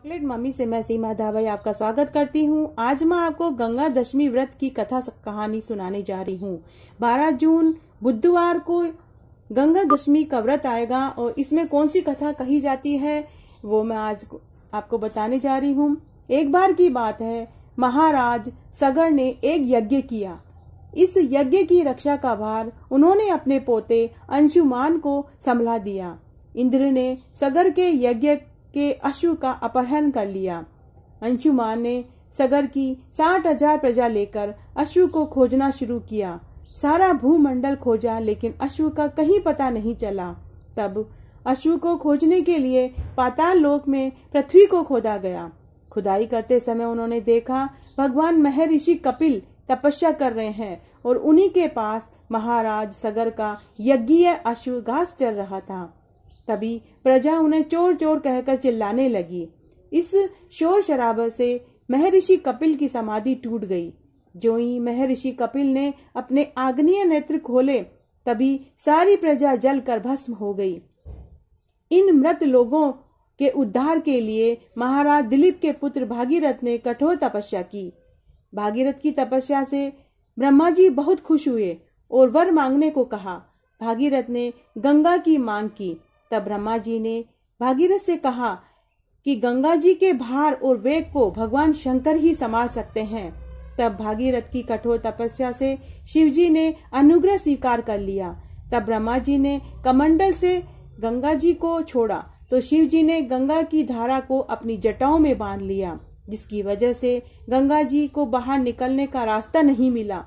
chocolate mummy से मैं सीमा धाबाई आपका स्वागत करती हूँ आज मैं आपको गंगा दशमी व्रत की कथा कहानी सुनाने जा रही हूँ 12 जून बुधवार को गंगा दशमी का व्रत आएगा और इसमें कौन सी कथा कही जाती है वो मैं आज आपको बताने जा रही हूँ एक बार की बात है महाराज सगर ने एक यज्ञ किया इस यज्ञ की रक्षा का भार उन्होंने अपने पोते अंशुमान को संभला दिया इंद्र ने सगर के यज्ञ के अशु का अपहरण कर लिया अंशुमान ने सगर की साठ हजार प्रजा लेकर अशु को खोजना शुरू किया सारा भूमंडल खोजा लेकिन अशु का कहीं पता नहीं चला तब अशु को खोजने के लिए पाताल लोक में पृथ्वी को खोदा गया खुदाई करते समय उन्होंने देखा भगवान महर्षि कपिल तपस्या कर रहे हैं और उन्हीं के पास महाराज सगर का यज्ञीय अशु घास चल रहा था तभी प्रजा उन्हें चोर चोर कहकर चिल्लाने लगी इस शोर शराब से महर्षि कपिल की समाधि टूट गई जो ही महर्षि कपिल ने अपने आग्नेय नेत्र खोले तभी सारी प्रजा जल कर भस्म हो गई इन मृत लोगों के उद्धार के लिए महाराज दिलीप के पुत्र भागीरथ ने कठोर तपस्या की भागीरथ की तपस्या से ब्रह्मा जी बहुत खुश हुए और वर मांगने को कहा भागीरथ ने गंगा की मांग की तब ब्रह्मा जी ने भागीरथ से कहा कि गंगा जी के भार और वेग को भगवान शंकर ही संभाल सकते हैं तब भागीरथ की कठोर तपस्या से शिव जी ने अनुग्रह स्वीकार कर लिया तब ब्रह्मा जी ने कमंडल से गंगा जी को छोड़ा तो शिव जी ने गंगा की धारा को अपनी जटाओं में बांध लिया जिसकी वजह से गंगा जी को बाहर निकलने का रास्ता नहीं मिला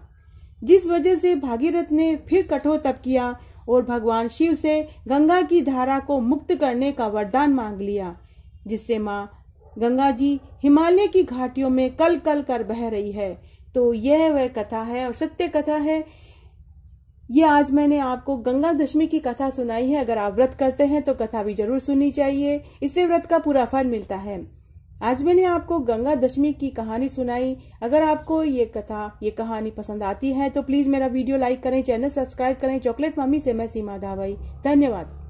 जिस वजह से भागीरथ ने फिर कठोर तप किया और भगवान शिव से गंगा की धारा को मुक्त करने का वरदान मांग लिया जिससे माँ गंगा जी हिमालय की घाटियों में कल कल कर बह रही है तो यह वह कथा है और सत्य कथा है ये आज मैंने आपको गंगा दशमी की कथा सुनाई है अगर आप व्रत करते हैं तो कथा भी जरूर सुननी चाहिए इससे व्रत का पूरा फल मिलता है आज मैंने आपको गंगा दशमी की कहानी सुनाई अगर आपको ये कथा ये कहानी पसंद आती है तो प्लीज मेरा वीडियो लाइक करें चैनल सब्सक्राइब करें चॉकलेट मामी से मैं सीमा धावाई धन्यवाद